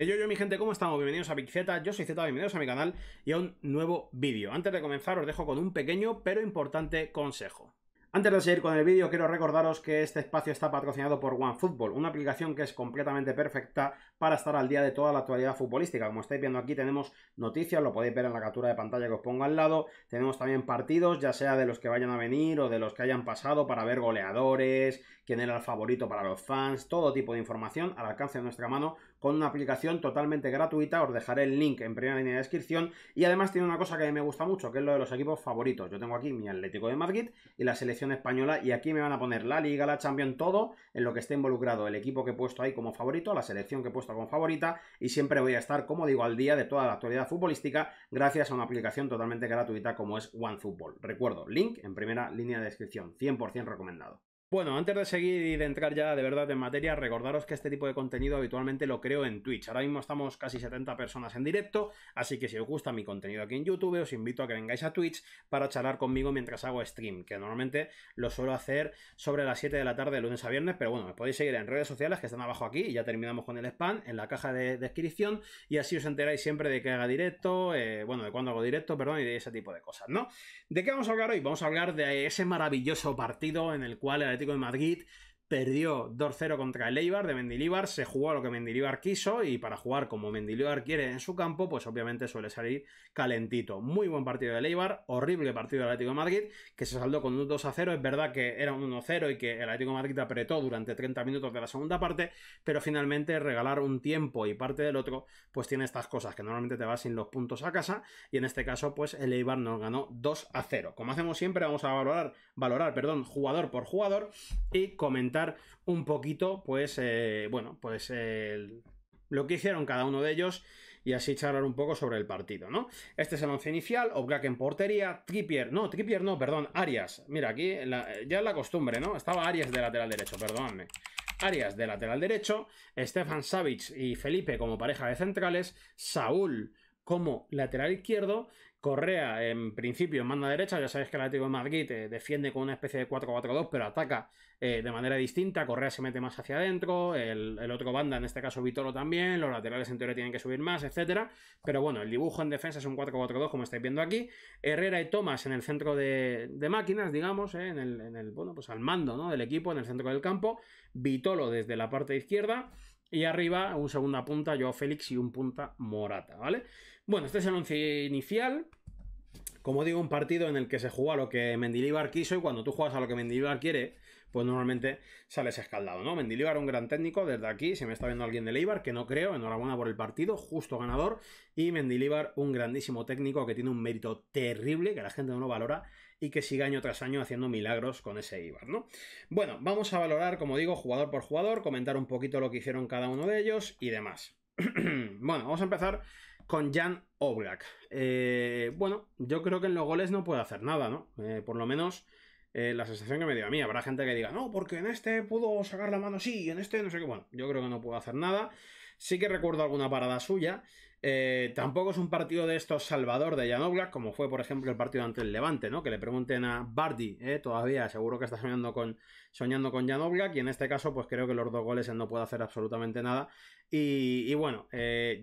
Yo, yo, mi gente, ¿cómo estamos? Bienvenidos a Big yo soy Z, bienvenidos a mi canal y a un nuevo vídeo. Antes de comenzar os dejo con un pequeño pero importante consejo. Antes de seguir con el vídeo, quiero recordaros que este espacio está patrocinado por OneFootball, una aplicación que es completamente perfecta para estar al día de toda la actualidad futbolística. Como estáis viendo aquí tenemos noticias, lo podéis ver en la captura de pantalla que os pongo al lado. Tenemos también partidos, ya sea de los que vayan a venir o de los que hayan pasado para ver goleadores, quién era el favorito para los fans, todo tipo de información al alcance de nuestra mano con una aplicación totalmente gratuita, os dejaré el link en primera línea de descripción y además tiene una cosa que a mí me gusta mucho, que es lo de los equipos favoritos. Yo tengo aquí mi Atlético de Madrid y la selección española y aquí me van a poner la Liga, la Champions, todo en lo que esté involucrado el equipo que he puesto ahí como favorito, la selección que he puesto como favorita y siempre voy a estar, como digo, al día de toda la actualidad futbolística gracias a una aplicación totalmente gratuita como es OneFootball. Recuerdo, link en primera línea de descripción, 100% recomendado. Bueno, antes de seguir y de entrar ya de verdad en materia, recordaros que este tipo de contenido habitualmente lo creo en Twitch. Ahora mismo estamos casi 70 personas en directo, así que si os gusta mi contenido aquí en YouTube, os invito a que vengáis a Twitch para charlar conmigo mientras hago stream, que normalmente lo suelo hacer sobre las 7 de la tarde, lunes a viernes, pero bueno, me podéis seguir en redes sociales que están abajo aquí y ya terminamos con el spam en la caja de descripción y así os enteráis siempre de que haga directo, eh, bueno, de cuándo hago directo, perdón, y de ese tipo de cosas, ¿no? ¿De qué vamos a hablar hoy? Vamos a hablar de ese maravilloso partido en el cual Atlético de Madrid Perdió 2-0 contra el Eibar de Mendilibar, se jugó lo que Mendilibar quiso y para jugar como Mendilibar quiere en su campo, pues obviamente suele salir calentito. Muy buen partido del Eibar, horrible partido del Atlético de Madrid, que se saldó con un 2-0. Es verdad que era un 1-0 y que el Atlético de Madrid apretó durante 30 minutos de la segunda parte, pero finalmente regalar un tiempo y parte del otro, pues tiene estas cosas, que normalmente te vas sin los puntos a casa y en este caso, pues el Eibar nos ganó 2-0. Como hacemos siempre, vamos a valorar, valorar perdón, jugador por jugador y comentar un poquito, pues, eh, bueno, pues lo que hicieron cada uno de ellos y así charlar un poco sobre el partido, ¿no? Este es el once inicial, Oblak en portería, Trippier, no, Trippier no, perdón, Arias. Mira, aquí eh, ya es la costumbre, ¿no? Estaba Arias de lateral derecho, perdóname Arias de lateral derecho, Stefan Savic y Felipe como pareja de centrales, Saúl como lateral izquierdo Correa, en principio, en manda derecha. Ya sabéis que el Atlético de Madrid eh, defiende con una especie de 4-4-2, pero ataca eh, de manera distinta. Correa se mete más hacia adentro. El, otro banda, en este caso Vitolo también. Los laterales en teoría tienen que subir más, etcétera. Pero bueno, el dibujo en defensa es un 4-4-2, como estáis viendo aquí. Herrera y Tomás en el centro de, máquinas, digamos, eh, en, el, en, bueno, pues al mando del equipo, en el centro del campo. Vitolo desde la parte izquierda. Y arriba, un segunda punta, yo Félix y un punta Morata, ¿vale? Bueno, este es el anuncio inicial. Como digo, un partido en el que se juega lo que Mendilibar quiso y cuando tú juegas a lo que Mendilibar quiere, pues normalmente sales escaldado, ¿no? Mendilibar, un gran técnico, desde aquí se me está viendo alguien del Ibar, que no creo, enhorabuena por el partido, justo ganador, y Mendilibar, un grandísimo técnico que tiene un mérito terrible, que la gente no lo valora, y que sigue año tras año haciendo milagros con ese Ibar, ¿no? Bueno, vamos a valorar, como digo, jugador por jugador, comentar un poquito lo que hicieron cada uno de ellos y demás. bueno, vamos a empezar con Jan Oblak. Eh, bueno, yo creo que en los goles no puede hacer nada, ¿no? Eh, por lo menos eh, la sensación que me dio a mí. Habrá gente que diga, no, porque en este pudo sacar la mano Sí, y en este no sé qué. Bueno, yo creo que no puedo hacer nada. Sí que recuerdo alguna parada suya. tampoco es un partido de estos salvador de Jan Oblak, como fue, por ejemplo, el partido ante el Levante, ¿no? Que le pregunten a Bardi, todavía seguro que está soñando con, soñando con Jan Oblak, y en este caso, pues creo que los dos goles él no puede hacer absolutamente nada. Y, bueno,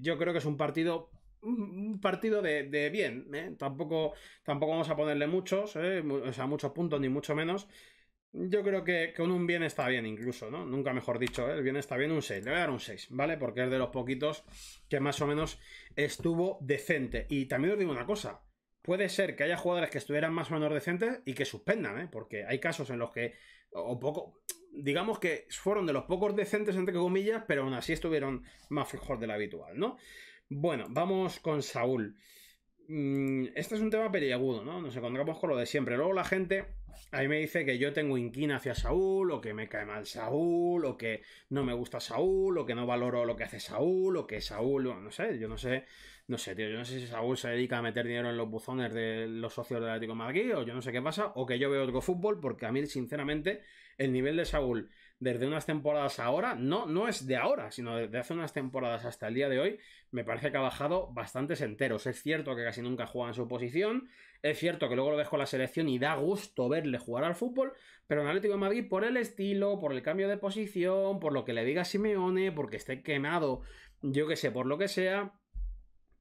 yo creo que es un partido un partido de, bien, ¿eh? tampoco, tampoco vamos a ponerle muchos, ¿eh? o sea, muchos puntos ni mucho menos. Yo creo que con un bien está bien incluso, ¿no? Nunca mejor dicho, ¿eh? el bien está bien un 6. Le voy a dar un 6, ¿vale? Porque es de los poquitos que más o menos estuvo decente. Y también os digo una cosa, puede ser que haya jugadores que estuvieran más o menos decentes y que suspendan, ¿eh? Porque hay casos en los que, o poco, digamos que fueron de los pocos decentes, entre comillas, pero aún así estuvieron más flojos de lo habitual, ¿no? Bueno, vamos con Saúl. Mm, este es un tema peliagudo, ¿no? Nos encontramos con lo de siempre. Luego la gente ahí me dice que yo tengo inquina hacia Saúl, o que me cae mal Saúl, o que no me gusta Saúl, o que no valoro lo que hace Saúl, o que Saúl, no sé, yo no sé, no sé, tío, yo no sé si Saúl se dedica a meter dinero en los buzones de los socios del Atlético de o yo no sé qué pasa, o que yo veo otro fútbol, porque a mí, sinceramente, el nivel de Saúl desde unas temporadas ahora, no, no es de ahora, sino desde hace unas temporadas hasta el día de hoy, me parece que ha bajado bastantes enteros. Es cierto que casi nunca juega en su posición, es cierto que luego lo dejó la selección y da gusto verle jugar al fútbol, pero en Atlético de Madrid por el estilo, por el cambio de posición, por lo que le diga Simeone, porque esté quemado, yo que sé, por lo que sea,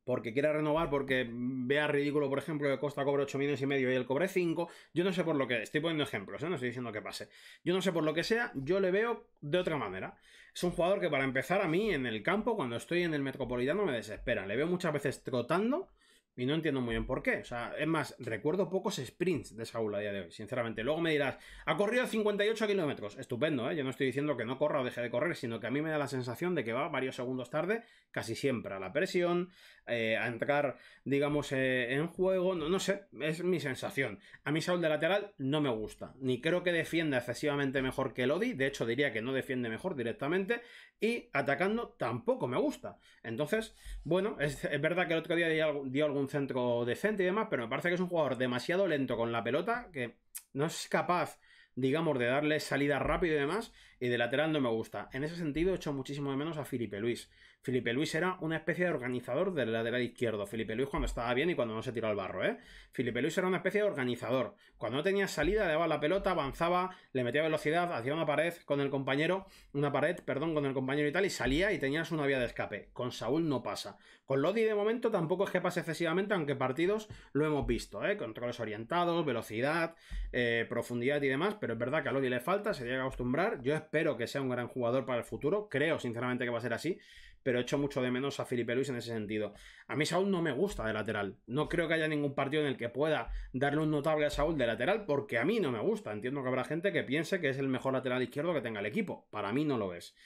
porque quiera renovar, porque vea ridículo, por ejemplo, que Costa cobre 8 millones y medio y él cobre 5, yo no sé por lo que, estoy poniendo ejemplos, ¿eh? no estoy diciendo que pase, yo no sé por lo que sea, yo le veo de otra manera. Es un jugador que para empezar a mí en el campo, cuando estoy en el Metropolitano, me desespera, le veo muchas veces trotando y no entiendo muy bien por qué. O sea, es más, recuerdo pocos sprints de Saúl a día de hoy, sinceramente. Luego me dirás, ha corrido 58 kilómetros. Estupendo, ¿eh? Yo no estoy diciendo que no corra o deje de correr, sino que a mí me da la sensación de que va varios segundos tarde, casi siempre, a la presión, eh, a entrar, digamos, eh, en juego. No, no sé, es mi sensación. A mí Saúl de lateral no me gusta. Ni creo que defienda excesivamente mejor que el Lodi. De hecho, diría que no defiende mejor directamente. Y atacando tampoco me gusta. Entonces, bueno, es verdad que el otro día dio algún centro decente y demás, pero me parece que es un jugador demasiado lento con la pelota, que no es capaz, digamos, de darle salida rápido y demás y de lateral no me gusta. En ese sentido, echo muchísimo de menos a Felipe Luis. Felipe Luis era una especie de organizador del lateral izquierdo. Felipe Luis cuando estaba bien y cuando no se tiró al barro, ¿eh? Felipe Luis era una especie de organizador. Cuando no tenía salida, le daba la pelota, avanzaba, le metía velocidad, hacía una pared con el compañero, una pared, perdón, con el compañero y tal, y salía y tenías una vía de escape. Con Saúl no pasa. Con Lodi de momento tampoco es que pase excesivamente, aunque partidos lo hemos visto, ¿eh? Controles orientados, velocidad, eh, profundidad y demás, pero es verdad que a Lodi le falta, se llega a acostumbrar. Yo espero que sea un gran jugador para el futuro, creo sinceramente que va a ser así, pero echo mucho de menos a Felipe Luis en ese sentido. A mí Saúl no me gusta de lateral, no creo que haya ningún partido en el que pueda darle un notable a Saúl de lateral porque a mí no me gusta, entiendo que habrá gente que piense que es el mejor lateral izquierdo que tenga el equipo, para mí no lo es.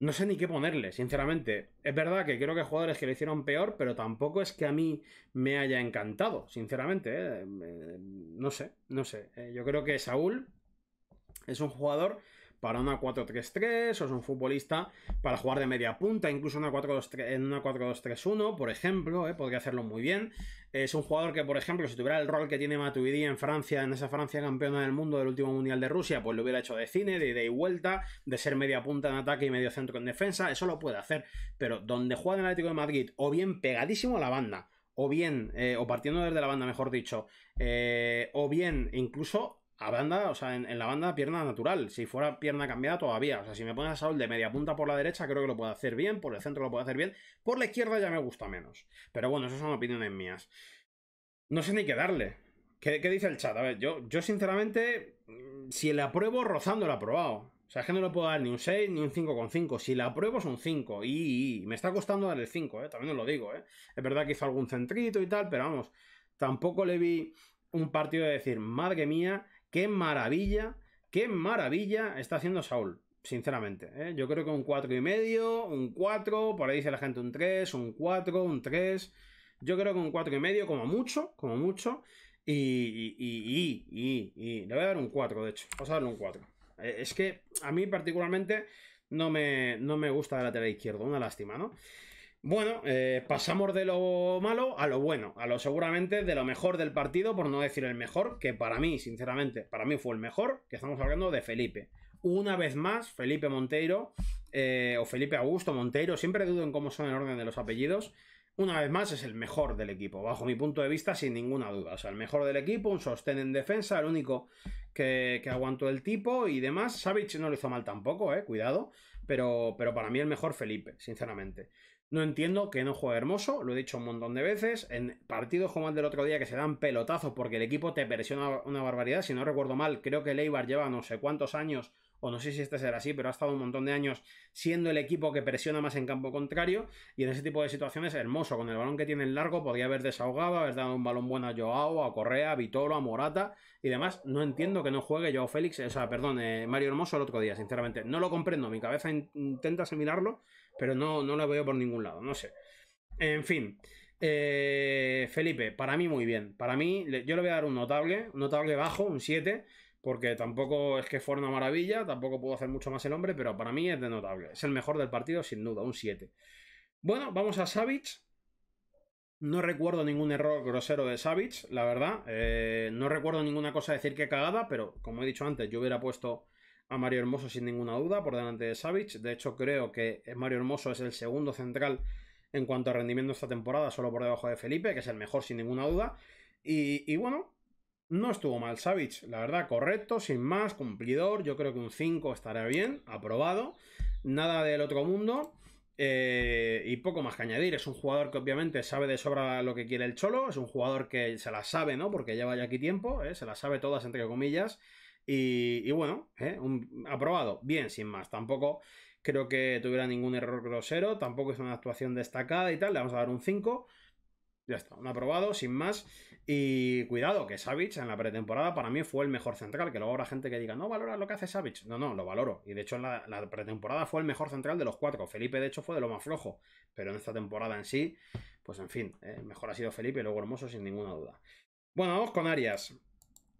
No sé ni qué ponerle, sinceramente. Es verdad que creo que jugadores que lo hicieron peor, pero tampoco es que a mí me haya encantado, sinceramente. ¿eh? No sé, no sé. Eh, yo creo que Saúl es un jugador para una 4-3-3 o es un futbolista para jugar de media punta, incluso una 4 -2 en una 4-2-3-1, por ejemplo, eh, podría hacerlo muy bien. Es un jugador que, por ejemplo, si tuviera el rol que tiene Matuidi en Francia, en esa Francia campeona del mundo del último Mundial de Rusia, pues lo hubiera hecho de cine, de ida y vuelta, de ser media punta en ataque y medio centro en defensa, eso lo puede hacer, pero donde juega en el Atlético de Madrid, o bien pegadísimo a la banda, o bien, eh, o partiendo desde la banda, mejor dicho, eh, o bien incluso a banda, o sea, en, la banda pierna natural. Si fuera pierna cambiada todavía. O sea, si me pones a Saúl de media punta por la derecha, creo que lo puedo hacer bien. Por el centro lo puedo hacer bien. Por la izquierda ya me gusta menos. Pero bueno, esas son opiniones mías. No sé ni qué darle. ¿Qué, dice el chat? A ver, yo, yo sinceramente, mm, si le apruebo, rozando el aprobado. O sea, es que no le puedo dar ni un 6 ni un 5,5. Si la apruebo es un 5. Y, me está costando dar el 5, ¿eh? también os lo digo. ¿eh? Es verdad que hizo algún centrito y tal, pero vamos, tampoco le vi un partido de decir, madre mía, Qué maravilla, qué maravilla está haciendo Saúl, sinceramente. ¿eh? Yo creo que un 4 y medio, un 4, por ahí dice la gente un 3, un 4, un 3. Yo creo que un 4 y medio como mucho, como mucho. Y, y, y, y, le voy a dar un 4, de hecho. Vamos a darle un 4. Eh, es que a mí particularmente no me, no me gusta el lateral izquierdo, una lástima, ¿no? Bueno, eh, pasamos de lo malo a lo bueno, a lo seguramente de lo mejor del partido, por no decir el mejor, que para mí, sinceramente, para mí fue el mejor, que estamos hablando de Felipe. Una vez más, Felipe Monteiro, eh, o Felipe Augusto Monteiro, siempre dudo en cómo son el orden de los apellidos, una vez más es el mejor del equipo, bajo mi punto de vista, sin ninguna duda. O sea, el mejor del equipo, un sostén en defensa, el único que, aguantó el tipo y demás. Savage no lo hizo mal tampoco, eh, cuidado. Pero, pero para mí el mejor Felipe, sinceramente. No entiendo que no juegue hermoso, lo he dicho un montón de veces. En partidos como el del otro día que se dan pelotazos porque el equipo te presiona una barbaridad. Si no recuerdo mal, creo que Leibar lleva no sé cuántos años o no sé si este será así, pero ha estado un montón de años siendo el equipo que presiona más en campo contrario y en ese tipo de situaciones hermoso, con el balón que tiene en largo podría haber desahogado, haber dado un balón bueno a Joao, a Correa, a Vitolo, a Morata y demás, no entiendo que no juegue Joao Félix, o sea, perdón, eh, Mario Hermoso el otro día, sinceramente, no lo comprendo, mi cabeza intenta asimilarlo, pero no, no lo veo por ningún lado, no sé. En fin, eh, Felipe, para mí muy bien. Para mí, yo le voy a dar un notable, un notable bajo, un 7 porque tampoco es que fuera una maravilla, tampoco pudo hacer mucho más el hombre, pero para mí es notable Es el mejor del partido, sin duda, un 7. Bueno, vamos a Savage. No recuerdo ningún error grosero de Savage, la verdad. Eh, no recuerdo ninguna cosa decir que cagada, pero como he dicho antes, yo hubiera puesto a Mario Hermoso sin ninguna duda por delante de Savage. De hecho, creo que Mario Hermoso es el segundo central en cuanto a rendimiento esta temporada, solo por debajo de Felipe, que es el mejor sin ninguna duda. y bueno, no estuvo mal Savage, la verdad, correcto, sin más, cumplidor. Yo creo que un 5 estará bien, aprobado. Nada del otro mundo. Eh, y poco más que añadir. Es un jugador que obviamente sabe de sobra lo que quiere el Cholo. Es un jugador que se la sabe, ¿no? Porque lleva ya aquí tiempo, eh, se la sabe todas, entre comillas. Y, bueno, eh, un, aprobado. Bien, sin más. Tampoco creo que tuviera ningún error grosero. Tampoco es una actuación destacada y tal. Le vamos a dar un 5. Ya está, un aprobado, sin más. Y cuidado, que Savage en la pretemporada para mí fue el mejor central. Que luego habrá gente que diga, no valora lo que hace Savage. No, no, lo valoro. Y de hecho, en la, pretemporada fue el mejor central de los cuatro. Felipe, de hecho, fue de lo más flojo. Pero en esta temporada en sí, pues en fin, eh, mejor ha sido Felipe y luego Hermoso, sin ninguna duda. Bueno, vamos con Arias.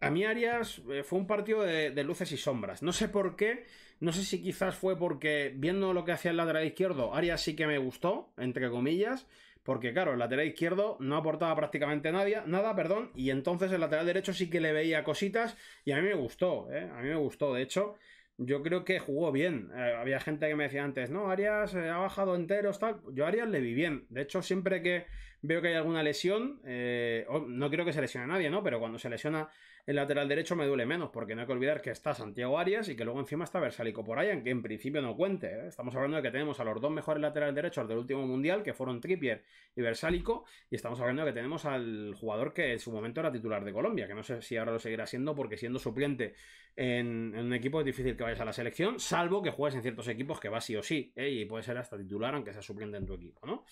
A mí Arias eh, fue un partido de, luces y sombras. No sé por qué, no sé si quizás fue porque viendo lo que hacía el lateral izquierdo, Arias sí que me gustó, entre comillas, porque claro, el lateral izquierdo no aportaba prácticamente nadie, nada, perdón, y entonces el lateral derecho sí que le veía cositas y a mí me gustó, ¿eh? a mí me gustó, de hecho, yo creo que jugó bien. Eh, había gente que me decía antes, no, Arias eh, ha bajado enteros, tal. Yo a Arias le vi bien. De hecho, siempre que veo que hay alguna lesión, eh, no quiero que se lesione a nadie, ¿no? Pero cuando se lesiona el lateral derecho me duele menos, porque no hay que olvidar que está Santiago Arias y que luego encima está Versalico por en que en principio no cuente. ¿eh? Estamos hablando de que tenemos a los dos mejores laterales derechos del último mundial, que fueron Trippier y Versalico, y estamos hablando de que tenemos al jugador que en su momento era titular de Colombia, que no sé si ahora lo seguirá siendo, porque siendo suplente en, un equipo es difícil que vayas a la selección, salvo que juegues en ciertos equipos que va sí o sí, ¿eh? y puede ser hasta titular, aunque sea suplente en tu equipo, ¿no?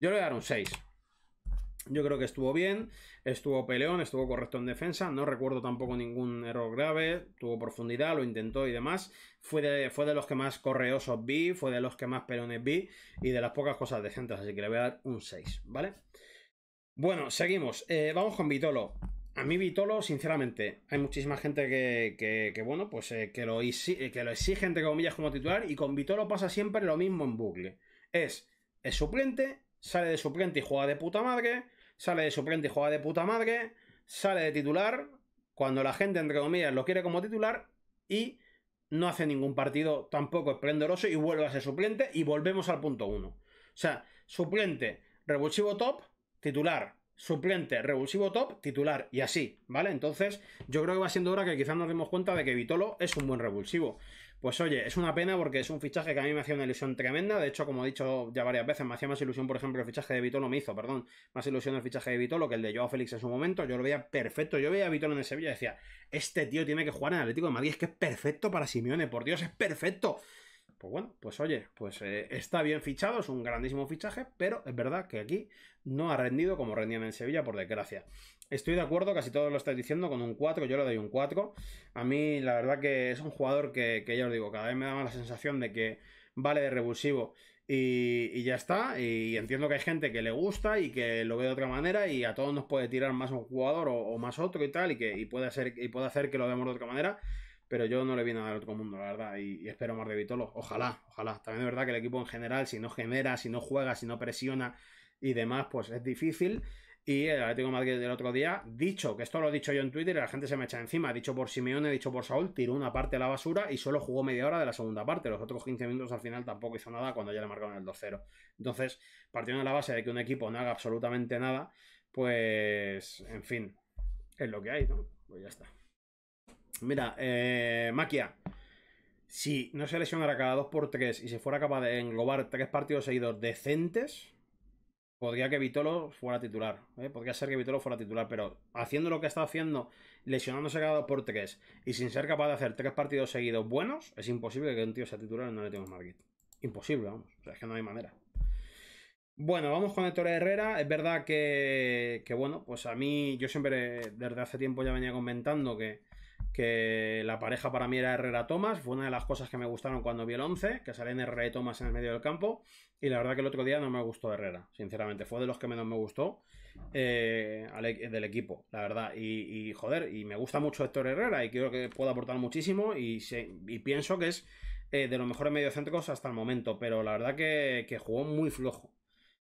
Yo le voy a dar un 6. Yo creo que estuvo bien, estuvo peleón, estuvo correcto en defensa, no recuerdo tampoco ningún error grave, tuvo profundidad, lo intentó y demás. Fue de, fue de los que más correosos vi, fue de los que más peleones vi y de las pocas cosas decentes, así que le voy a dar un 6, ¿vale? Bueno, seguimos. Eh, vamos con Vitolo. A mí Vitolo, sinceramente, hay muchísima gente que, bueno, pues eh, eh, que, lo exige, que lo entre comillas, como titular y con Vitolo pasa siempre lo mismo en bucle. Es, es suplente, sale de suplente y juega de puta madre, sale de suplente y juega de puta madre, sale de titular, cuando la gente, entre comillas, lo quiere como titular y no hace ningún partido tampoco esplendoroso y vuelve a ser suplente y volvemos al punto 1. O sea, suplente, revulsivo top, titular, suplente, revulsivo top, titular y así, ¿vale? Entonces yo creo que va siendo hora que quizás nos demos cuenta de que Vitolo es un buen revulsivo. Pues oye, es una pena porque es un fichaje que a mí me hacía una ilusión tremenda. De hecho, como he dicho ya varias veces, me hacía más ilusión, por ejemplo, el fichaje de Vitolo me hizo, perdón, más ilusión el fichaje de Vitolo que el de Joao Félix en su momento. Yo lo veía perfecto. Yo veía a Vitolo en el Sevilla y decía, este tío tiene que jugar en Atlético de Madrid, es que es perfecto para Simeone, por Dios, es perfecto. Pues bueno, pues oye, pues eh, está bien fichado, es un grandísimo fichaje, pero es verdad que aquí no ha rendido como rendían en Sevilla, por desgracia. Estoy de acuerdo, casi todos lo estáis diciendo, con un 4, yo le doy un 4. A mí, la verdad que es un jugador que, que ya os digo, cada vez me da más la sensación de que vale de revulsivo y, ya está. Y entiendo que hay gente que le gusta y que lo ve de otra manera y a todos nos puede tirar más un jugador o, más otro y tal y que puede, hacer, y puede hacer que lo veamos de otra manera pero yo no le vi a dar otro mundo, la verdad, y, espero más de Vitolo. Ojalá, ojalá. También es verdad que el equipo en general, si no genera, si no juega, si no presiona y demás, pues es difícil. Y el Atlético de Madrid del otro día, dicho, que esto lo he dicho yo en Twitter y la gente se me echa encima, dicho por Simeone, dicho por Saúl, tiró una parte a la basura y solo jugó media hora de la segunda parte. Los otros 15 minutos al final tampoco hizo nada cuando ya le marcaron el 2-0. Entonces, partiendo de la base de que un equipo no haga absolutamente nada, pues, en fin, es lo que hay, ¿no? Pues ya está. Mira, eh, Maquia. Si no se lesionara cada 2x3 y si fuera capaz de englobar tres partidos seguidos decentes, podría que Vitolo fuera titular. ¿eh? Podría ser que Vitolo fuera titular, pero haciendo lo que está haciendo, lesionándose cada 2x3 y sin ser capaz de hacer tres partidos seguidos buenos, es imposible que un tío sea titular No le tenga más Imposible, vamos. O sea, es que no hay manera. Bueno, vamos con Héctor Herrera. Es verdad que, que, bueno, pues a mí, yo siempre, desde hace tiempo ya venía comentando que que la pareja para mí era Herrera Thomas, fue una de las cosas que me gustaron cuando vi el 11, que salen Herrera y Thomas en el medio del campo, y la verdad que el otro día no me gustó Herrera, sinceramente, fue de los que menos me gustó eh, e, del equipo, la verdad, y, joder, y me gusta mucho Héctor Herrera, y creo que puede aportar muchísimo, y, se, y pienso que es eh, de los mejores mediocéntricos hasta el momento, pero la verdad que jugó muy flojo,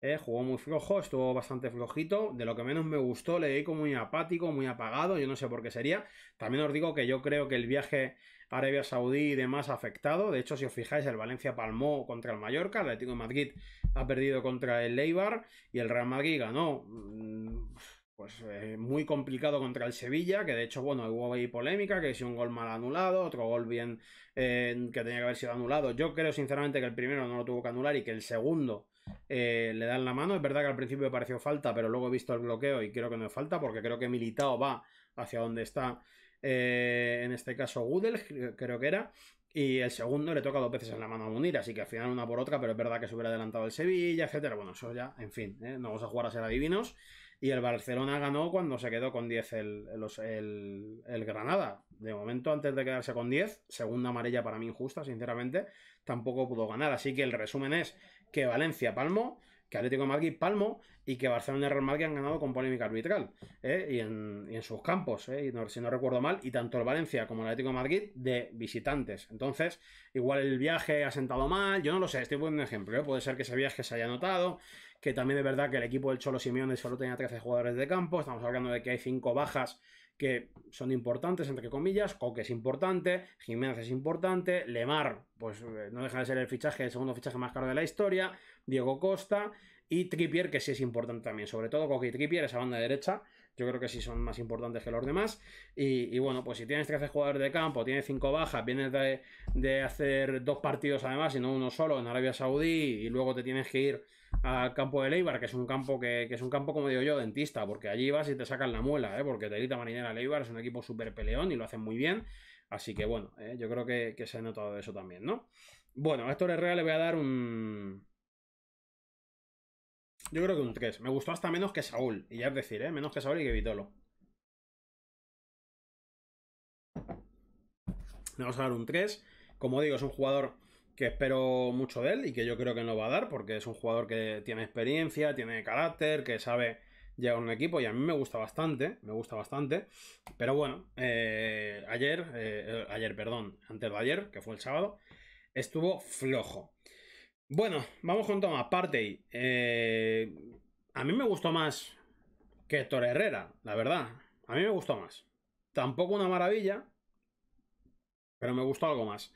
eh, jugó muy flojo, estuvo bastante flojito. De lo que menos me gustó, le di como muy apático, muy apagado. Yo no sé por qué sería. También os digo que yo creo que el viaje a Arabia Saudí y demás ha afectado. De hecho, si os fijáis, el Valencia palmó contra el Mallorca, el Atlético de Madrid ha perdido contra el Leibar y el Real Madrid ganó. Mm, pues eh, muy complicado contra el Sevilla, que de hecho, bueno, hubo ahí polémica, que si un gol mal anulado, otro gol bien eh, que tenía que haber sido anulado. Yo creo sinceramente que el primero no lo tuvo que anular y que el segundo eh, le dan la mano. Es verdad que al principio me pareció falta, pero luego he visto el bloqueo y creo que no es falta porque creo que Militao va hacia donde está, eh, en este caso, Gudel, creo que era. Y el segundo le toca dos veces en la mano a Munir, así que al final una por otra, pero es verdad que se hubiera adelantado el Sevilla, etcétera. Bueno, eso ya, en fin, ¿eh? no vamos a jugar a ser adivinos. Y el Barcelona ganó cuando se quedó con 10 el, el, Granada. De momento, antes de quedarse con 10, segunda amarilla para mí injusta, sinceramente, tampoco pudo ganar. Así que el resumen es que Valencia palmo, que Atlético de Madrid palmo y que Barcelona y Real Madrid han ganado con polémica arbitral ¿eh? y, en, sus campos, ¿eh? y si no recuerdo mal, y tanto el Valencia como el Atlético de Madrid de visitantes. Entonces, igual el viaje ha sentado mal, yo no lo sé, estoy poniendo un ejemplo, ¿eh? puede ser que ese viaje se haya notado, que también es verdad que el equipo del Cholo Simeone solo tenía 13 jugadores de campo, estamos hablando de que hay 5 bajas que son importantes, entre comillas, Coque es importante, Jiménez es importante, Lemar, pues eh, no deja de ser el fichaje, el segundo fichaje más caro de la historia, Diego Costa y Tripier que sí es importante también, sobre todo Coque y Trippier, esa banda derecha, yo creo que sí son más importantes que los demás, y, bueno, pues si tienes 13 jugadores de campo, tienes 5 bajas, vienes de, de hacer dos partidos además y no uno solo en Arabia Saudí, y luego te tienes que ir al campo de Leibar, que es un campo que, es un campo, como digo yo, dentista, porque allí vas y te sacan la muela, ¿eh? porque Telita Marinera Leibar es un equipo súper peleón y lo hacen muy bien. Así que bueno, ¿eh? yo creo que, que, se ha notado eso también, ¿no? Bueno, a Héctor Herrera le voy a dar un. Yo creo que un 3. Me gustó hasta menos que Saúl. Y ya es decir, ¿eh? Menos que Saúl y que Vitolo. Le vamos a dar un 3. Como digo, es un jugador que espero mucho de él y que yo creo que no va a dar porque es un jugador que tiene experiencia, tiene carácter, que sabe llegar a un equipo y a mí me gusta bastante, me gusta bastante. Pero bueno, eh, ayer, eh, ayer, perdón, antes de ayer, que fue el sábado, estuvo flojo. Bueno, vamos con Tomás Partey. Eh, a mí me gustó más que Héctor Herrera, la verdad. A mí me gustó más. Tampoco una maravilla, pero me gustó algo más.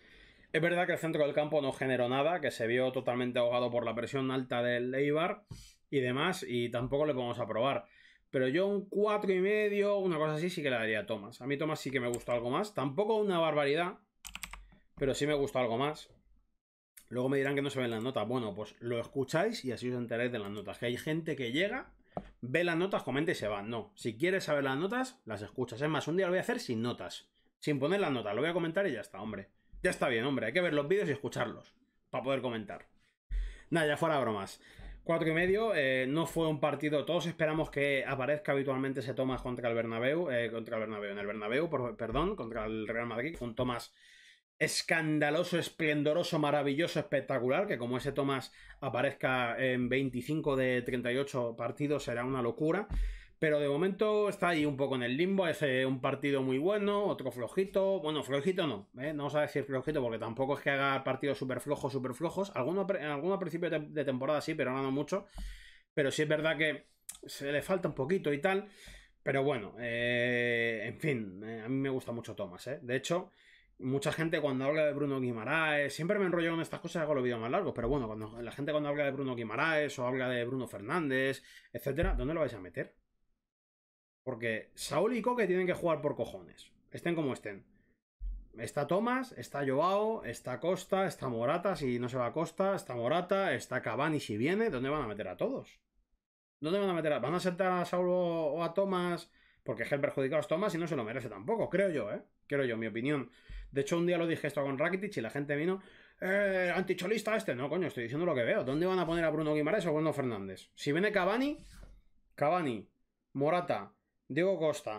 Es verdad que el centro del campo no generó nada, que se vio totalmente ahogado por la presión alta del Eibar y demás, y tampoco le podemos aprobar. Pero yo un 4,5, y medio, una cosa así, sí que la daría a Thomas. A mí Thomas sí que me gusta algo más. Tampoco una barbaridad, pero sí me gusta algo más. Luego me dirán que no se ven las notas. Bueno, pues lo escucháis y así os enteréis de las notas. Que hay gente que llega, ve las notas, comenta y se va. No, si quieres saber las notas, las escuchas. Es más, un día lo voy a hacer sin notas. Sin poner las notas, lo voy a comentar y ya está, hombre. Ya está bien, hombre, hay que ver los vídeos y escucharlos para poder comentar. Nada, ya fuera bromas. Cuatro y medio, eh, no fue un partido. Todos esperamos que aparezca habitualmente ese Thomas contra el Bernabéu, eh, contra el Bernabéu, en el Bernabéu, perdón, contra el Real Madrid, un Tomás escandaloso, esplendoroso, maravilloso, espectacular, que como ese tomas aparezca en 25 de 38 partidos será una locura. Pero de momento está ahí un poco en el limbo. Es eh, un partido muy bueno, otro flojito. Bueno, flojito no. ¿eh? No vamos a decir flojito porque tampoco es que haga partidos súper flojos, súper flojos. Alguno, en a principio de temporada sí, pero ahora no mucho. Pero sí es verdad que se le falta un poquito y tal. Pero bueno, eh, en fin, eh, a mí me gusta mucho Thomas. De hecho, mucha gente cuando habla de Bruno Guimaraes, siempre me enrollo con estas cosas, hago los vídeos más largos, pero bueno, cuando la gente cuando habla de Bruno Guimaraes o habla de Bruno Fernández, etcétera, ¿dónde lo vais a meter? Porque Saúl y Coque tienen que jugar por cojones. Estén como estén. Está Tomás, está Joao, está Costa, está Morata, si no se va a Costa, está Morata, está Cavani si viene. ¿Dónde van a meter a todos? ¿Dónde van a meter a... ¿Van a sentar a Saúl o a Tomás? Porque es el perjudicado es Tomás y no se lo merece tampoco, creo yo, ¿eh? Creo yo, mi opinión. De hecho, un día lo dije esto con Rakitic y la gente vino... Eh, anticholista este. No, coño, estoy diciendo lo que veo. ¿Dónde van a poner a Bruno Guimarães o Bruno Fernández? Si viene Cavani, Cavani, Morata, Diego Costa,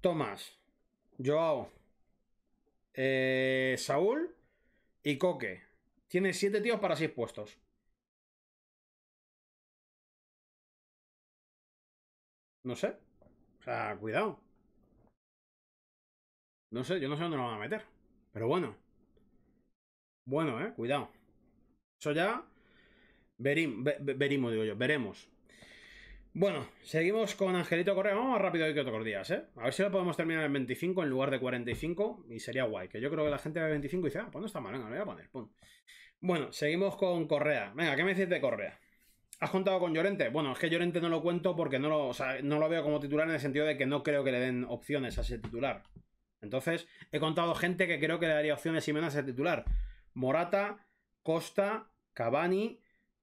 Tomás, Joao, eh, Saúl y Coque. Tiene siete tíos para seis puestos. No sé. O sea, cuidado. No sé, yo no sé dónde lo van a meter. Pero bueno. Bueno, eh, cuidado. Eso ya. Verim, digo yo, veremos. Bueno, seguimos con Angelito Correa. Vamos más rápido hoy que otros días, ¿eh? A ver si lo podemos terminar en 25 en lugar de 45 y sería guay. Que yo creo que la gente ve 25 y dice, ah, pues no está mal, venga, lo voy a poner, pum. Bueno, seguimos con Correa. Venga, ¿qué me dices de Correa? ¿Has contado con Llorente? Bueno, es que Llorente no lo cuento porque no lo, no lo veo como titular en el sentido de que no creo que le den opciones a ese titular. Entonces, he contado gente que creo que le daría opciones y menos a ese titular. Morata, Costa, Cavani,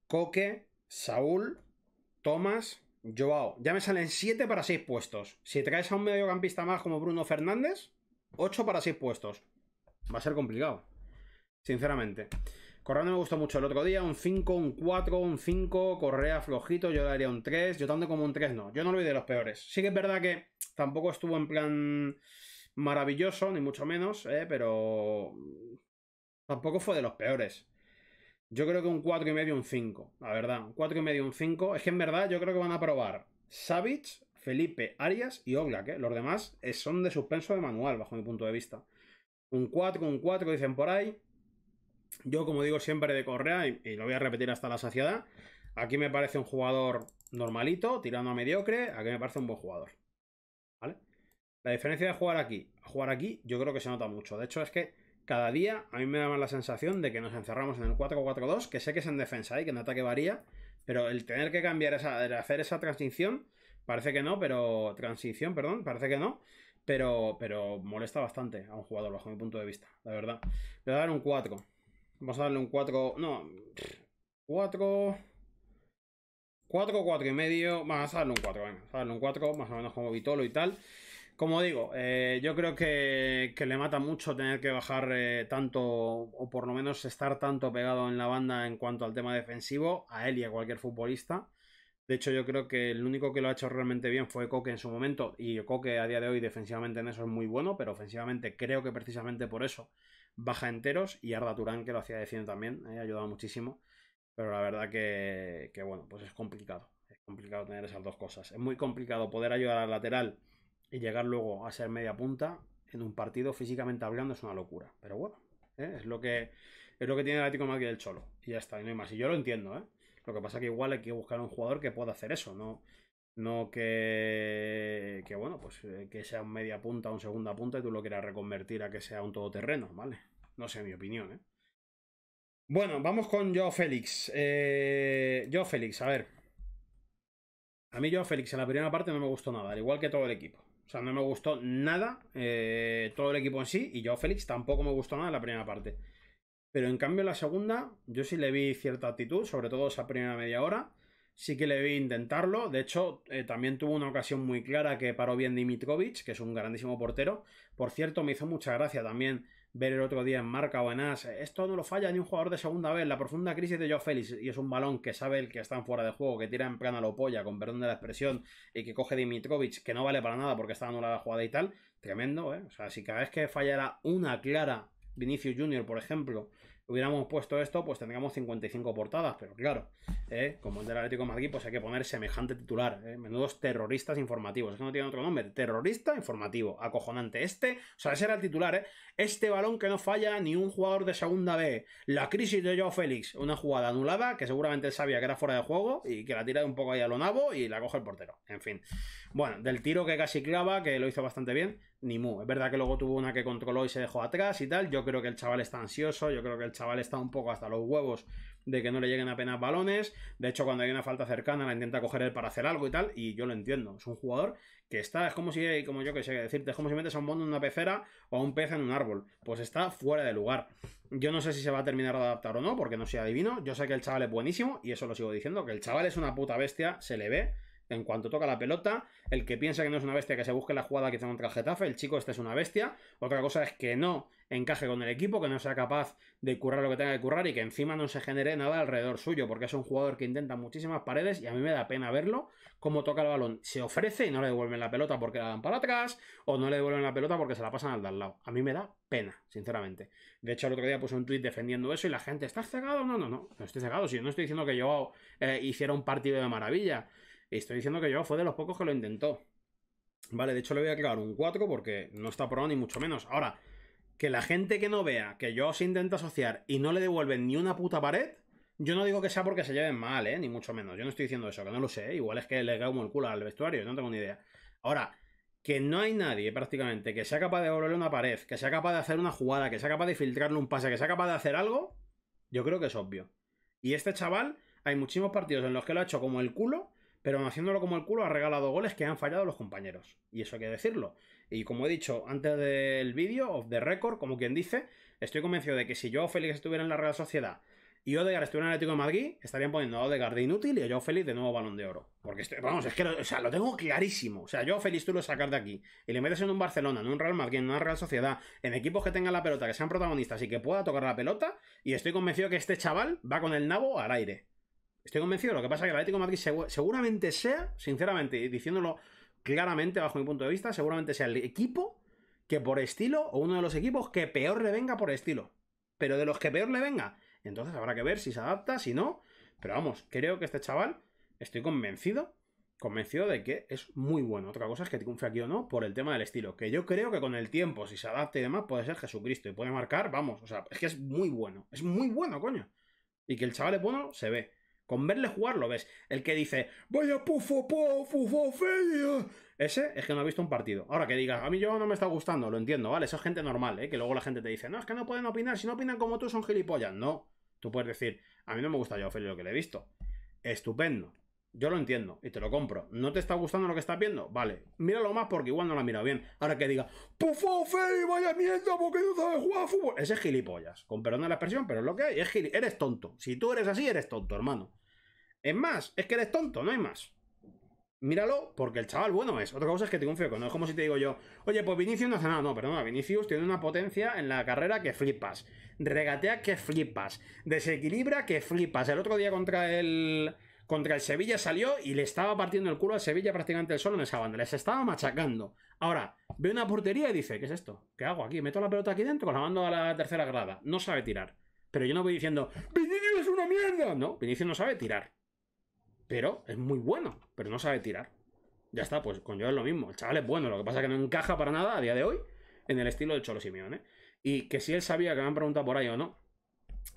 Coque, Saúl, Tomás, Joao, ya me salen 7 para 6 puestos. Si traes a un mediocampista más como Bruno Fernández, 8 para 6 puestos. Va a ser complicado. Sinceramente. Correa no me gustó mucho el otro día. Un 5, un 4, un 5. Correa flojito. Yo le daría un 3. Yo tanto como un 3 no. Yo no lo vi de los peores. Sí que es verdad que tampoco estuvo en plan maravilloso, ni mucho menos, eh, pero tampoco fue de los peores. Yo creo que un 4 y medio, un 5, la verdad. Un 4 y medio, un 5. Es que en verdad yo creo que van a probar Savage, Felipe, Arias y Oblak. Que ¿eh? Los demás eh, son de suspenso de manual, bajo mi punto de vista. Un 4, un 4, dicen por ahí. Yo, como digo siempre de Correa, y, lo voy a repetir hasta la saciedad, aquí me parece un jugador normalito, tirando a mediocre, aquí me parece un buen jugador. ¿Vale? La diferencia de jugar aquí a jugar aquí, yo creo que se nota mucho. De hecho, es que cada día a mí me da más la sensación de que nos encerramos en el 4-4-2, que sé que es en defensa y ¿eh? que en ataque varía, pero el tener que cambiar esa, hacer esa transición, parece que no, pero transición, perdón, parece que no, pero, pero molesta bastante a un jugador bajo mi punto de vista, la verdad. Le voy a dar un 4. Vamos a darle un 4, no, 4 4, 4 y medio, vamos a darle un 4, venga, darle un 4, más o menos como Vitolo y tal. Como digo, eh, yo creo que, le mata mucho tener que bajar eh, tanto, o por lo menos estar tanto pegado en la banda en cuanto al tema defensivo, a él y a cualquier futbolista. De hecho, yo creo que el único que lo ha hecho realmente bien fue Coque en su momento, y Coque a día de hoy defensivamente en eso es muy bueno, pero ofensivamente creo que precisamente por eso baja enteros, y Arda Turán, que lo hacía 100 también, eh, ha ayudado muchísimo. Pero la verdad que, que, bueno, pues es complicado. Es complicado tener esas dos cosas. Es muy complicado poder ayudar al lateral y llegar luego a ser media punta en un partido físicamente hablando es una locura. Pero bueno, ¿eh? es, lo que, es lo que tiene el Atlético de Madrid el Cholo. Y ya está, y no hay más. Y yo lo entiendo, ¿eh? Lo que pasa es que igual hay que buscar un jugador que pueda hacer eso, no, no que, que bueno, pues eh, que sea un media punta, un segunda punta y tú lo quieras reconvertir a que sea un todoterreno, ¿vale? No sé, mi opinión, ¿eh? Bueno, vamos con Joe Félix. Eh, Félix, a ver. A mí Joe Félix en la primera parte no me gustó nada, al igual que todo el equipo. O sea, no me gustó nada eh, todo el equipo en sí. Y yo, Félix, tampoco me gustó nada la primera parte. Pero en cambio, la segunda, yo sí le vi cierta actitud, sobre todo esa primera media hora. Sí que le vi intentarlo. De hecho, eh, también tuvo una ocasión muy clara que paró bien Dimitrovic, que es un grandísimo portero. Por cierto, me hizo mucha gracia también ver el otro día en marca o en as. Esto no lo falla ni un jugador de segunda vez. La profunda crisis de Joe Félix y es un balón que sabe el que está fuera de juego, que tira en plana lo polla, con perdón de la expresión, y que coge Dimitrovich que no vale para nada porque está anulada la jugada y tal. Tremendo, ¿eh? O sea, si cada vez que fallara una clara Vinicius Junior, por ejemplo, hubiéramos puesto esto, pues tendríamos 55 portadas, pero claro, ¿eh? como el del Atlético Madrid, pues hay que poner semejante titular, ¿eh? menudos terroristas informativos, es que no tiene otro nombre, terrorista informativo, acojonante este, o sea, ese era el titular, ¿eh? Este balón que no falla ni un jugador de segunda B. La crisis de Joao Félix. Una jugada anulada que seguramente sabía que era fuera de juego y que la tira un poco ahí a lo nabo y la coge el portero. En fin. Bueno, del tiro que casi clava, que lo hizo bastante bien, ni mu. Es verdad que luego tuvo una que controló y se dejó atrás y tal. Yo creo que el chaval está ansioso. Yo creo que el chaval está un poco hasta los huevos de que no le lleguen apenas balones. De hecho, cuando hay una falta cercana, la intenta coger él para hacer algo y tal. Y yo lo entiendo. Es un jugador que está, es como si, como yo que sé decirte, es como si metes a un mono en una pecera o a un pez en un árbol. Pues está fuera de lugar. Yo no sé si se va a terminar de adaptar o no, porque no sea adivino. Yo sé que el chaval es buenísimo y eso lo sigo diciendo, que el chaval es una puta bestia, se le ve. En cuanto toca la pelota, el que piensa que no es una bestia, que se busque la jugada que tiene contra el Getafe, el chico este es una bestia. Otra cosa es que no encaje con el equipo, que no sea capaz de currar lo que tenga que currar y que encima no se genere nada alrededor suyo, porque es un jugador que intenta muchísimas paredes y a mí me da pena verlo cómo toca el balón. Se ofrece y no le devuelven la pelota porque la dan para atrás o no le devuelven la pelota porque se la pasan al de al lado. A mí me da pena, sinceramente. De hecho, el otro día puse un tweet defendiendo eso y la gente, ¿estás cegado? No, no, no, no estoy cegado. Si yo no estoy diciendo que yo eh, hiciera un partido de maravilla, estoy diciendo que yo fue de los pocos que lo intentó. Vale, de hecho le voy a quedar un 4 porque no está probado ni mucho menos. Ahora, que la gente que no vea que yo os intento asociar y no le devuelven ni una puta pared, yo no digo que sea porque se lleven mal, ¿eh? ni mucho menos. Yo no estoy diciendo eso, que no lo sé. Igual es que le como el culo al vestuario, no tengo ni idea. Ahora, que no hay nadie prácticamente que sea capaz de devolverle una pared, que sea capaz de hacer una jugada, que sea capaz de filtrarle un pase, que sea capaz de hacer algo, yo creo que es obvio. Y este chaval, hay muchísimos partidos en los que lo ha hecho como el culo pero haciéndolo como el culo ha regalado goles que han fallado los compañeros. Y eso hay que decirlo. Y como he dicho antes del vídeo, of the record, como quien dice, estoy convencido de que si yo Félix estuviera en la Real Sociedad y Odegar estuviera en el Atlético de Madrid, estarían poniendo a Odegar de inútil y a Joao Félix de nuevo balón de oro. Porque, vamos, es que lo, tengo clarísimo. O sea, yo Félix tú lo sacas de aquí y le metes en un Barcelona, en un Real Madrid, en una Real Sociedad, en equipos que tengan la pelota, que sean protagonistas y que pueda tocar la pelota, y estoy convencido de que este chaval va con el nabo al aire. Estoy convencido. Lo que pasa es que el Atlético Madrid seguramente sea, sinceramente, y diciéndolo claramente bajo mi punto de vista, seguramente sea el equipo que por estilo, o uno de los equipos que peor le venga por estilo. Pero de los que peor le venga. Entonces habrá que ver si se adapta, si no. Pero vamos, creo que este chaval, estoy convencido, convencido de que es muy bueno. Otra cosa es que triunfe aquí o no por el tema del estilo. Que yo creo que con el tiempo, si se adapta y demás, puede ser Jesucristo y puede marcar, vamos. O sea, es que es muy bueno. Es muy bueno, coño. Y que el chaval es bueno, se ve. Con verle jugarlo, ves. El que dice, vaya pufo, pufo, Ofelia! Ese es que no ha visto un partido. Ahora que digas, a mí yo no me está gustando, lo entiendo, ¿vale? Eso es gente normal, ¿eh? Que luego la gente te dice, no, es que no pueden opinar, si no opinan como tú son gilipollas. No. Tú puedes decir, a mí no me gusta yo Ofelia, lo que le he visto. Estupendo. Yo lo entiendo y te lo compro. ¿No te está gustando lo que estás viendo? Vale, míralo más porque igual no lo has mirado bien. Ahora que diga, ¡Pufo, pues Feli, vaya mierda, porque no sabes jugar a fútbol! Ese es gilipollas. Con perdón de la expresión, pero es lo que hay. Es Eres tonto. Si tú eres así, eres tonto, hermano. Es más, es que eres tonto, no hay más. Míralo, porque el chaval bueno es. Otra cosa es que un con. No es como si te digo yo, oye, pues Vinicius no hace nada. No, perdona, Vinicius tiene una potencia en la carrera que flipas. Regatea que flipas. Desequilibra que flipas. El otro día contra el contra el Sevilla salió y le estaba partiendo el culo al Sevilla prácticamente el solo en esa banda. Les estaba machacando. Ahora, ve una portería y dice, ¿qué es esto? ¿Qué hago aquí? ¿Meto la pelota aquí dentro? La mando a la tercera grada. No sabe tirar. Pero yo no voy diciendo, Vinicius es una mierda. No, Vinicius no sabe tirar. Pero es muy bueno, pero no sabe tirar. Ya está, pues con yo es lo mismo. El chaval es bueno, lo que pasa es que no encaja para nada a día de hoy en el estilo de Cholo Simeone. Y que si él sabía, que me han preguntado por ahí o no,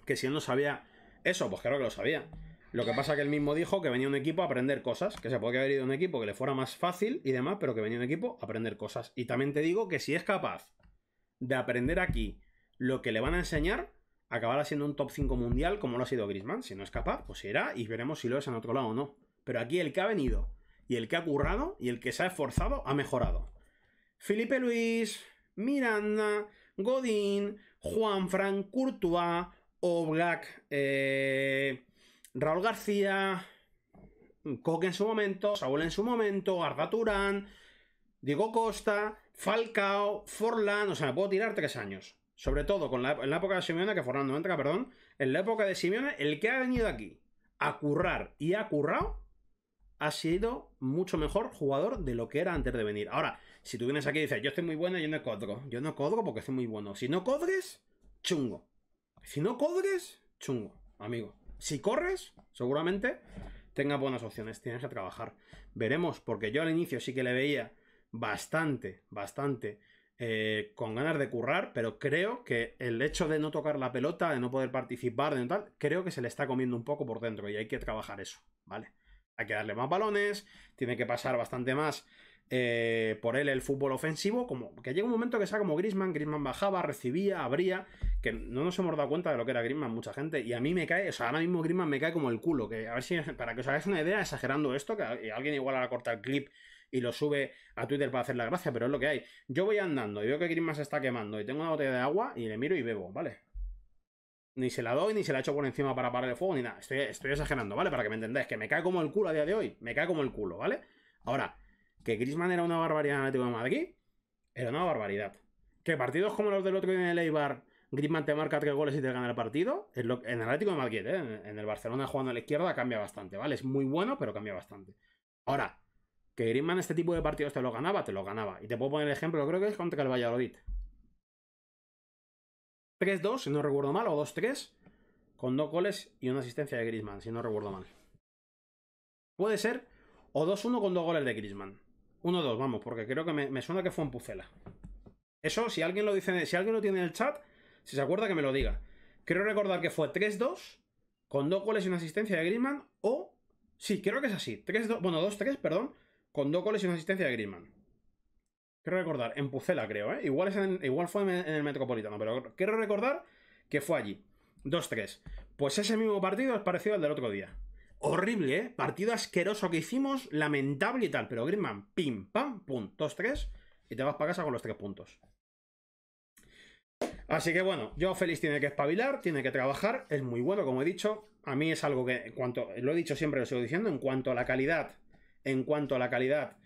que si él no sabía eso, pues claro que lo sabía. Lo que pasa es que él mismo dijo que venía un equipo a aprender cosas, que se puede haber ido un equipo que le fuera más fácil y demás, pero que venía un equipo a aprender cosas. Y también te digo que si es capaz de aprender aquí lo que le van a enseñar, acabará siendo un top 5 mundial como lo ha sido Grisman. Si no es capaz, pues irá y veremos si lo es en otro lado o no. Pero aquí el que ha venido y el que ha currado y el que se ha esforzado ha mejorado. Felipe Luis, Miranda, Godín, Juan Frank Courtois, Oblak, eh, Raúl García, Coque en su momento, Saúl en su momento, Arda Turán, Diego Costa, Falcao, Forlan o sea, me puedo tirar tres años. Sobre todo con la, en la época de Simeone, que Forlán no entra, perdón, en la época de Simeone, el que ha venido aquí a currar y ha currado, ha sido mucho mejor jugador de lo que era antes de venir. Ahora, si tú vienes aquí y dices, yo estoy muy bueno, yo no codro. Yo no codro porque estoy muy bueno. Si no codres, chungo. Si no codres, chungo, amigo si corres, seguramente tenga buenas opciones, tienes que trabajar. Veremos, porque yo al inicio sí que le veía bastante, bastante eh, con ganas de currar, pero creo que el hecho de no tocar la pelota, de no poder participar, de tal, creo que se le está comiendo un poco por dentro y hay que trabajar eso, ¿vale? Hay que darle más balones, tiene que pasar bastante más eh, por él el fútbol ofensivo, como que llega un momento que sea como Grisman, Grisman bajaba, recibía, abría, que no nos hemos dado cuenta de lo que era Grisman mucha gente, y a mí me cae, o sea, ahora mismo Grisman me cae como el culo, que a ver si, para que os hagáis una idea, exagerando esto, que alguien igual ahora corta el clip y lo sube a Twitter para hacer la gracia, pero es lo que hay. Yo voy andando y veo que Grisman se está quemando y tengo una botella de agua y le miro y bebo, ¿vale? Ni se la doy, ni se la echo por encima para parar el fuego, ni nada. Estoy, estoy exagerando, ¿vale? Para que me entendáis, que me cae como el culo a día de hoy. Me cae como el culo, ¿vale? Ahora, que Grisman era una barbaridad en el Atlético de Madrid, era una barbaridad. Que partidos como los del otro día en el Eibar, Griezmann te marca tres goles y te gana el partido. En, el Atlético de Madrid, ¿eh? en el Barcelona jugando a la izquierda, cambia bastante, ¿vale? Es muy bueno, pero cambia bastante. Ahora, que Grisman este tipo de partidos te lo ganaba, te lo ganaba. Y te puedo poner el ejemplo, creo que es contra el Valladolid. 3-2, si no recuerdo mal, o 2-3, con dos goles y una asistencia de Grisman, si no recuerdo mal. Puede ser, o 2-1 con dos goles de Griezmann. 1-2, vamos, porque creo que me, suena que fue en Pucela. Eso, si alguien lo dice, si alguien lo tiene en el chat, si se acuerda que me lo diga. quiero recordar que fue 3-2, con dos goles y una asistencia de Griezmann, o... Sí, creo que es así. 3-2, bueno, 2-3, perdón, con dos goles y una asistencia de Griezmann. Quiero recordar, en Pucela creo, ¿eh? Igual, es igual fue en, en el Metropolitano, pero quiero recordar que fue allí. 2-3. Pues ese mismo partido es parecido al del otro día horrible, ¿eh? Partido asqueroso que hicimos, lamentable y tal. Pero Griezmann, pim, pam, puntos, tres, 3 Y te vas para casa con los tres puntos. Así que bueno, Joao Félix tiene que espabilar, tiene que trabajar, es muy bueno, como he dicho. A mí es algo que, en cuanto, lo he dicho siempre, lo sigo diciendo, en cuanto a la calidad, en cuanto a la calidad,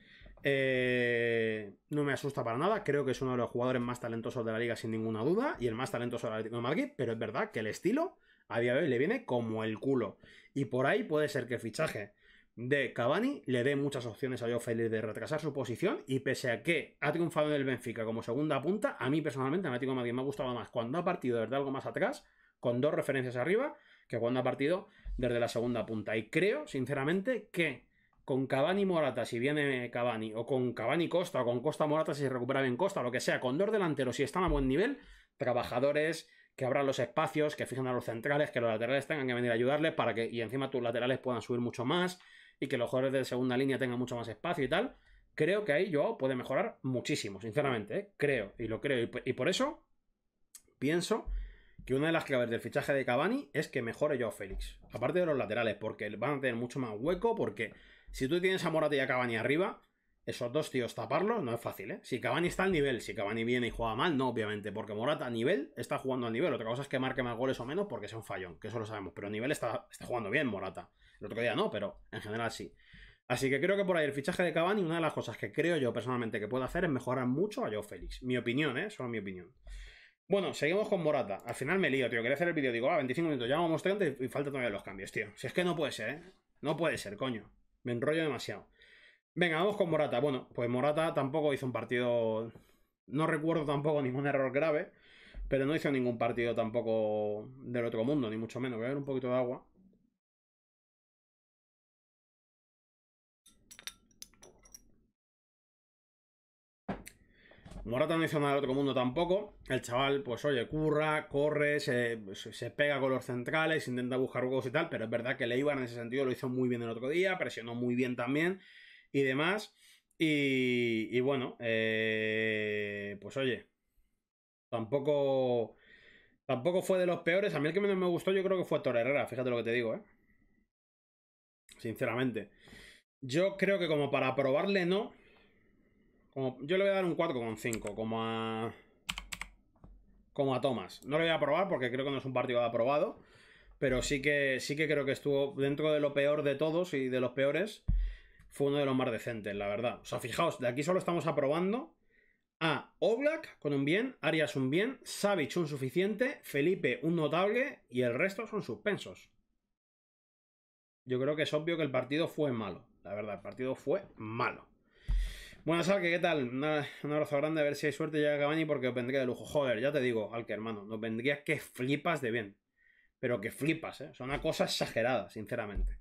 eh, no me asusta para nada. Creo que es uno de los jugadores más talentosos de la liga, sin ninguna duda, y el más talentoso la Liga de Madrid, pero es verdad que el estilo a día de hoy le viene como el culo. Y por ahí puede ser que el fichaje de Cavani le dé muchas opciones a yo Félix de retrasar su posición y pese a que ha triunfado en el Benfica como segunda punta, a mí personalmente, a Madrid me ha gustado más cuando ha partido desde algo más atrás, con dos referencias arriba, que cuando ha partido desde la segunda punta. Y creo, sinceramente, que con Cavani Morata, si viene Cavani, o con Cavani Costa, o con Costa Morata, si se recupera bien Costa, lo que sea, con dos delanteros, si están a buen nivel, trabajadores, que abran los espacios, que fijen a los centrales, que los laterales tengan que venir a ayudarles para que, y encima tus laterales puedan subir mucho más y que los jugadores de segunda línea tengan mucho más espacio y tal. Creo que ahí Joao puede mejorar muchísimo, sinceramente, ¿eh? creo, y lo creo. Y, por eso pienso que una de las claves del fichaje de Cavani es que mejore Joao Félix. Aparte de los laterales, porque van a tener mucho más hueco, porque si tú tienes a Morata y a Cavani arriba, esos dos tíos taparlos no es fácil, ¿eh? Si Cavani está al nivel, si Cavani viene y juega mal, no, obviamente, porque Morata a nivel está jugando al nivel. Otra cosa es que marque más goles o menos porque sea un fallón, que eso lo sabemos, pero a nivel está, está jugando bien Morata. El otro día no, pero en general sí. Así que creo que por ahí el fichaje de Cavani, una de las cosas que creo yo personalmente que puede hacer es mejorar mucho a Joe Félix. Mi opinión, ¿eh? Solo mi opinión. Bueno, seguimos con Morata. Al final me lío, tío. Quería hacer el vídeo. Digo, ah, 25 minutos, ya vamos 30 y falta todavía los cambios, tío. Si es que no puede ser, ¿eh? No puede ser, coño. Me enrollo demasiado. Venga, vamos con Morata. Bueno, pues Morata tampoco hizo un partido... No recuerdo tampoco ningún error grave, pero no hizo ningún partido tampoco del otro mundo, ni mucho menos. Voy a ver un poquito de agua. Morata no hizo nada del otro mundo tampoco. El chaval, pues oye, curra, corre, se, pega con los centrales, intenta buscar huevos y tal, pero es verdad que Leibar en ese sentido lo hizo muy bien el otro día, presionó muy bien también y demás. Y, bueno, eh, pues oye, tampoco, tampoco fue de los peores. A mí el que menos me gustó yo creo que fue Torre Herrera, fíjate lo que te digo, ¿eh? Sinceramente. Yo creo que como para probarle no. Como, yo le voy a dar un 4,5, como a... Como a Thomas. No lo voy a probar porque creo que no es un partido aprobado. Pero sí que, sí que creo que estuvo dentro de lo peor de todos y de los peores fue uno de los más decentes, la verdad. O sea, fijaos, de aquí solo estamos aprobando a Oblak con un bien, Arias un bien, Savic un suficiente, Felipe un notable y el resto son suspensos. Yo creo que es obvio que el partido fue malo. La verdad, el partido fue malo. Bueno, Salke, ¿qué tal? Una, un abrazo grande, a ver si hay suerte llega Cavani porque os vendría de lujo. Joder, ya te digo, Alke, hermano, nos vendría que flipas de bien. Pero que flipas, ¿eh? una cosa exagerada, sinceramente.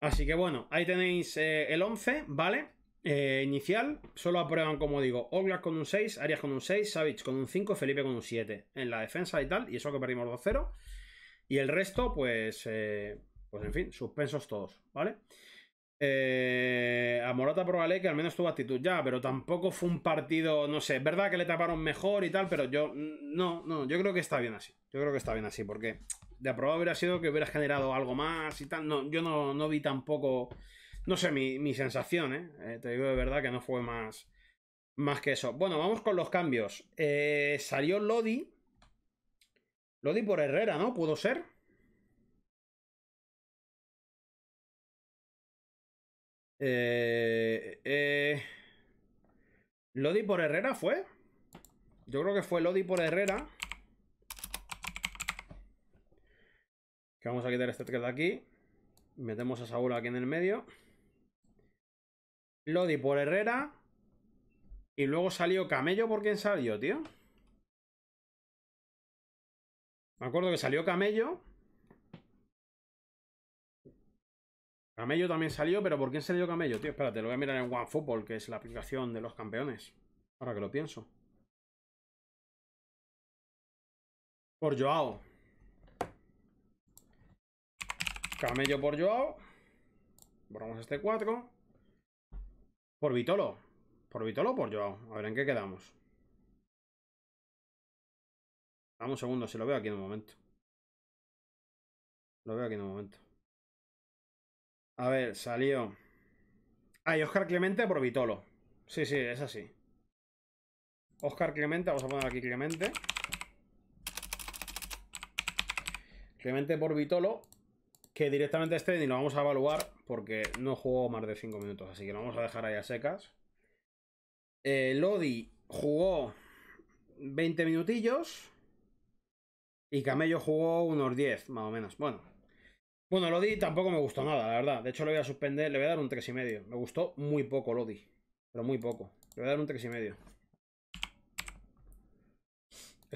Así que bueno, ahí tenéis eh, el 11, ¿vale? Eh, inicial, solo aprueban, como digo, Olga con un 6, Arias con un 6, Savage con un 5, Felipe con un 7 en la defensa y tal, y eso que perdimos 2-0. Y el resto, pues, eh, pues en fin, suspensos todos, ¿vale? Eh, a Morata que al menos tuvo actitud ya, pero tampoco fue un partido, no sé, es verdad que le taparon mejor y tal, pero yo no, no, yo creo que está bien así. Yo creo que está bien así, porque de aprobado hubiera sido que hubieras generado algo más y tal. No, yo no, no vi tampoco. No sé, mi, sensación, ¿eh? ¿eh? Te digo de verdad que no fue más, más que eso. Bueno, vamos con los cambios. Eh, salió Lodi. Lodi por Herrera, ¿no? ¿Pudo ser? Eh, Lodi por Herrera fue. Yo creo que fue Lodi por Herrera. vamos a quitar este track de aquí. Metemos a Saúl aquí en el medio. Lodi por Herrera. Y luego salió Camello. ¿Por quién salió, tío? Me acuerdo que salió Camello. Camello también salió, pero ¿por quién salió Camello, tío? Espérate, lo voy a mirar en OneFootball, que es la aplicación de los campeones. Ahora que lo pienso. Por Joao. Camello por Joao. Borramos este 4. Por Vitolo. Por Vitolo por Joao. A ver en qué quedamos. Vamos, un segundo, si lo veo aquí en un momento. Lo veo aquí en un momento. A ver, salió. Ah, ah, Oscar Clemente por Vitolo. Sí, sí, es así. Oscar Clemente, vamos a poner aquí Clemente. Clemente por Vitolo que directamente este ni lo vamos a evaluar porque no jugó más de 5 minutos, así que lo vamos a dejar ahí a secas. Eh, Lodi jugó 20 minutillos y Camello jugó unos 10, más o menos. Bueno, bueno, Lodi tampoco me gustó nada, la verdad. De hecho, le voy a suspender, le voy a dar un 3,5. Me gustó muy poco Lodi, pero muy poco. Le voy a dar un 3,5.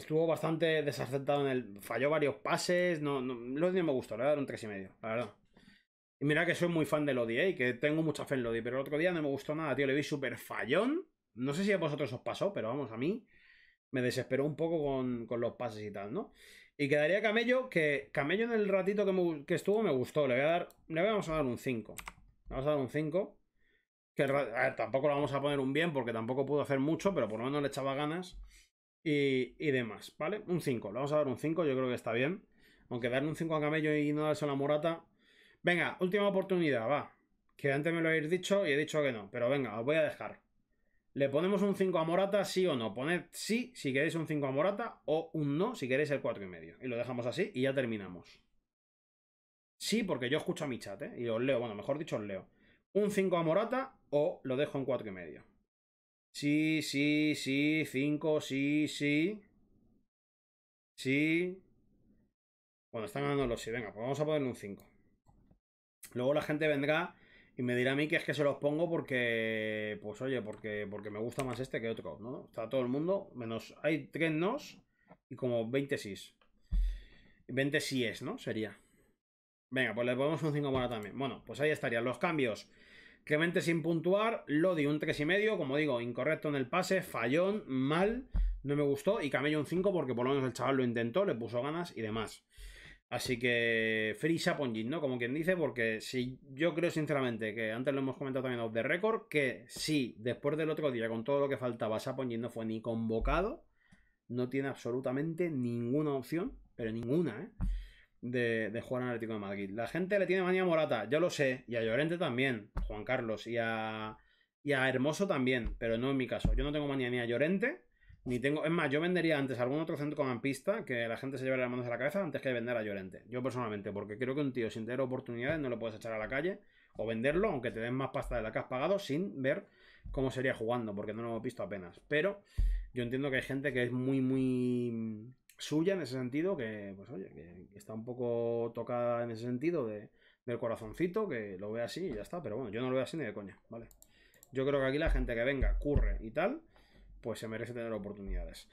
Estuvo bastante desacertado en el. Falló varios pases. No, no, Lodi me gustó, le voy a dar un 3,5, la verdad. Y mira que soy muy fan de Lodi, ¿eh? Y que tengo mucha fe en Lodi, pero el otro día no me gustó nada, tío. Le vi súper fallón. No sé si a vosotros os pasó, pero vamos, a mí me desesperó un poco con, los pases y tal, ¿no? Y quedaría Camello, que Camello en el ratito que, estuvo me gustó. Le voy a dar. Le vamos a dar un 5. Le vamos a dar un 5. Que tampoco lo vamos a poner un bien porque tampoco pudo hacer mucho, pero por lo menos le echaba ganas y, demás, ¿vale? Un 5, le vamos a dar un 5, yo creo que está bien. Aunque darle un 5 a Camello y no darse a la Morata. Venga, última oportunidad, va. Que antes me lo habéis dicho y he dicho que no, pero venga, os voy a dejar. ¿Le ponemos un 5 a Morata, sí o no? Poned sí si queréis un 5 a Morata o un no si queréis el 4,5. Y, medio. y lo dejamos así y ya terminamos. Sí, porque yo escucho a mi chat, ¿eh? Y os leo, bueno, mejor dicho, os leo. Un 5 a Morata o lo dejo en y medio. Sí, sí, sí, 5, sí, sí. Sí. Bueno, están ganando los sí. Venga, pues vamos a ponerle un 5. Luego la gente vendrá y me dirá a mí que es que se los pongo porque, pues oye, porque, porque me gusta más este que otro. ¿no? Está todo el mundo, menos hay 3 nos y como 20 sí 20 es, ¿no? Sería. Venga, pues le ponemos un 5 bueno también. Bueno, pues ahí estarían los cambios. Clemente sin puntuar, Lodi un 3,5, como digo, incorrecto en el pase, fallón, mal, no me gustó, y Camello un 5 porque por lo menos el chaval lo intentó, le puso ganas y demás. Así que frisa Ponjin, ¿no? Como quien dice, porque si yo creo sinceramente que antes lo hemos comentado también off the record, que si después del otro día con todo lo que faltaba Saponjin no fue ni convocado, no tiene absolutamente ninguna opción, pero ninguna, ¿eh? de, de jugar en Atlético de Madrid. La gente le tiene manía a Morata, yo lo sé, y a Llorente también, Juan Carlos, y a, y a Hermoso también, pero no en mi caso. Yo no tengo manía ni a Llorente, ni tengo. Es más, yo vendería antes a algún otro centro con pista que la gente se lleve las manos de la cabeza antes que vender a Llorente. Yo personalmente, porque creo que un tío sin tener oportunidades no lo puedes echar a la calle o venderlo, aunque te den más pasta de la que has pagado, sin ver cómo sería jugando, porque no lo he visto apenas. Pero yo entiendo que hay gente que es muy, muy suya en ese sentido, que pues oye, que, está un poco tocada en ese sentido de, del corazoncito, que lo ve así y ya está, pero bueno, yo no lo veo así ni de coña, ¿vale? Yo creo que aquí la gente que venga, curre y tal, pues se merece tener oportunidades.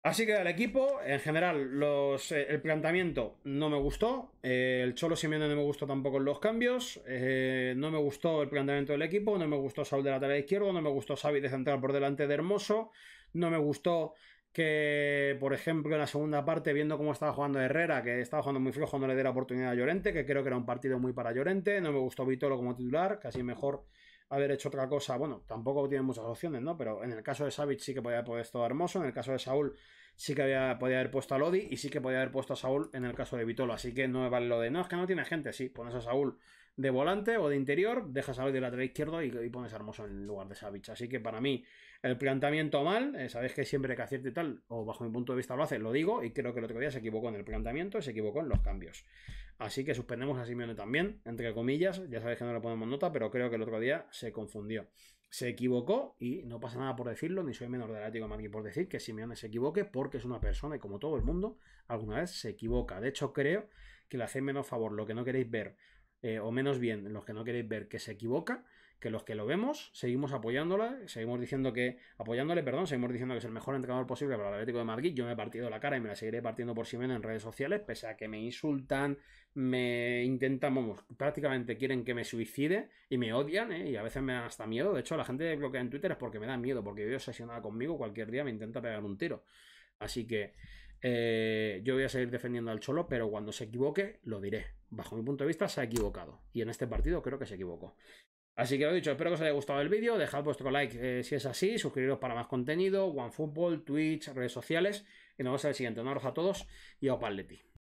Así que el equipo, en general, los, eh, el planteamiento no me gustó, eh, el Cholo Simeone no me gustó tampoco en los cambios, eh, no me gustó el planteamiento del equipo, no me gustó Saúl de la tarea izquierda, no me gustó Xavi de central por delante de Hermoso, no me gustó que, por ejemplo, en la segunda parte, viendo cómo estaba jugando Herrera, que estaba jugando muy flojo, no le di la oportunidad a Llorente, que creo que era un partido muy para Llorente, no me gustó Vitolo como titular, casi mejor haber hecho otra cosa. Bueno, tampoco tiene muchas opciones, ¿no? Pero en el caso de Savic sí que podía haber puesto Hermoso, en el caso de Saúl sí que había, podía haber puesto a Lodi y sí que podía haber puesto a Saúl en el caso de Vitolo. Así que no vale lo de, no, es que no tiene gente, sí, pones a Saúl de volante o de interior, dejas a de lateral izquierdo y, pones Hermoso en lugar de Savic. Así que para mí, el planteamiento mal, eh, sabéis que siempre que acierte tal, o bajo mi punto de vista lo hace, lo digo, y creo que el otro día se equivocó en el planteamiento y se equivocó en los cambios. Así que suspendemos a Simeone también, entre comillas, ya sabéis que no le ponemos nota, pero creo que el otro día se confundió. Se equivocó y no pasa nada por decirlo, ni soy menor de la de por decir que Simeone se equivoque, porque es una persona y como todo el mundo, alguna vez se equivoca. De hecho, creo que le hacéis menos favor lo que no queréis ver eh, o menos bien los que no queréis ver que se equivoca, que los que lo vemos seguimos apoyándola, seguimos diciendo que apoyándole, perdón, seguimos diciendo que es el mejor entrenador posible para el Atlético de Madrid. Yo me he partido la cara y me la seguiré partiendo por ven en redes sociales, pese a que me insultan, me intentan, vamos, prácticamente quieren que me suicide y me odian, eh, y a veces me dan hasta miedo. De hecho, la gente bloquea en Twitter es porque me da miedo, porque vive obsesionada conmigo, cualquier día me intenta pegar un tiro. Así que eh, yo voy a seguir defendiendo al Cholo, pero cuando se equivoque lo diré bajo mi punto de vista, se ha equivocado. Y en este partido creo que se equivocó. Así que lo dicho, espero que os haya gustado el vídeo. Dejad vuestro like eh, si es así, suscribiros para más contenido, OneFootball, Twitch, redes sociales. Y nos vemos en el siguiente. Un abrazo a todos y a Opaletti.